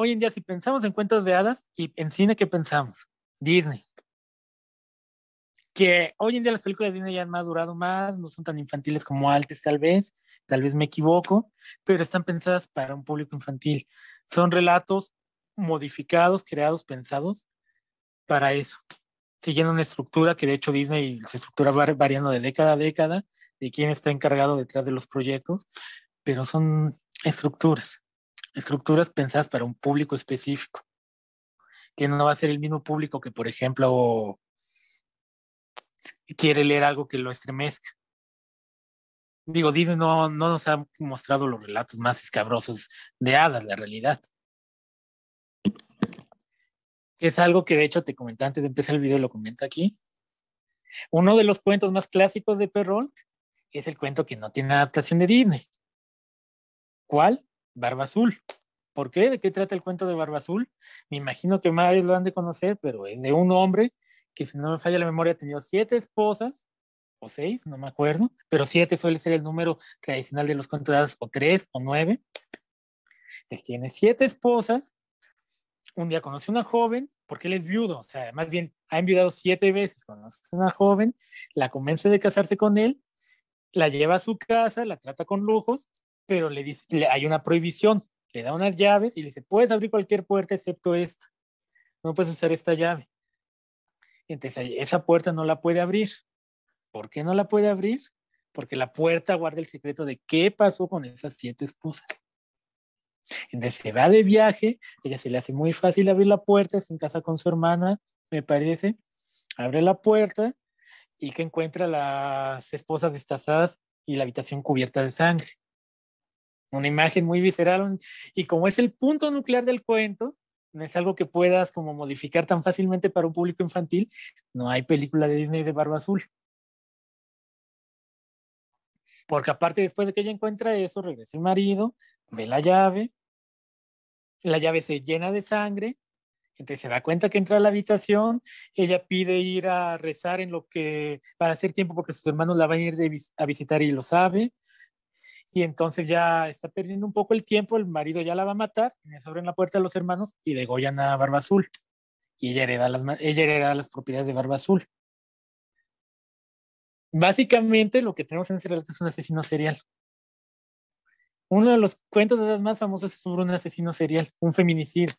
hoy en día si pensamos en cuentos de hadas y en cine, ¿qué pensamos? Disney. Que hoy en día las películas de Disney ya han madurado más, no son tan infantiles como antes tal vez, tal vez me equivoco, pero están pensadas para un público infantil. Son relatos modificados, creados, pensados para eso, siguiendo una estructura que de hecho Disney se estructura variando de década a década, de quién está encargado detrás de los proyectos, pero son estructuras estructuras pensadas para un público específico, que no va a ser el mismo público que, por ejemplo, quiere leer algo que lo estremezca. Digo, Disney no, no nos ha mostrado los relatos más escabrosos de hadas, la realidad. Es algo que de hecho te comenté antes de empezar el video, lo comento aquí. Uno de los cuentos más clásicos de Perrault es el cuento que no tiene adaptación de Disney. ¿Cuál? Barba Azul. ¿Por qué? ¿De qué trata el cuento de Barba Azul? Me imagino que Mario lo han de conocer, pero es de un hombre que, si no me falla la memoria, ha tenido siete esposas, o seis, no me acuerdo, pero siete suele ser el número tradicional de los cuentos de o tres, o nueve. tiene siete esposas. Un día conoce a una joven, porque él es viudo, o sea, más bien ha enviudado siete veces. Conoce una joven, la convence de casarse con él, la lleva a su casa, la trata con lujos pero le dice, hay una prohibición, le da unas llaves y le dice, puedes abrir cualquier puerta excepto esta, no puedes usar esta llave. Entonces, esa puerta no la puede abrir. ¿Por qué no la puede abrir? Porque la puerta guarda el secreto de qué pasó con esas siete esposas. Entonces se va de viaje, ella se le hace muy fácil abrir la puerta, está en casa con su hermana, me parece, abre la puerta y que encuentra las esposas destazadas y la habitación cubierta de sangre una imagen muy visceral y como es el punto nuclear del cuento, no es algo que puedas como modificar tan fácilmente para un público infantil, no hay película de Disney de barba azul. Porque aparte después de que ella encuentra eso, regresa el marido, ve la llave, la llave se llena de sangre, entonces se da cuenta que entra a la habitación, ella pide ir a rezar en lo que para hacer tiempo porque sus hermanos la van a ir a visitar y lo sabe y entonces ya está perdiendo un poco el tiempo, el marido ya la va a matar, le abren la puerta a los hermanos y degollan a Barba Azul y ella hereda las, ella hereda las propiedades de Barba Azul. Básicamente lo que tenemos en ese relato es un asesino serial. Uno de los cuentos de las más famosos es sobre un asesino serial, un feminicidio.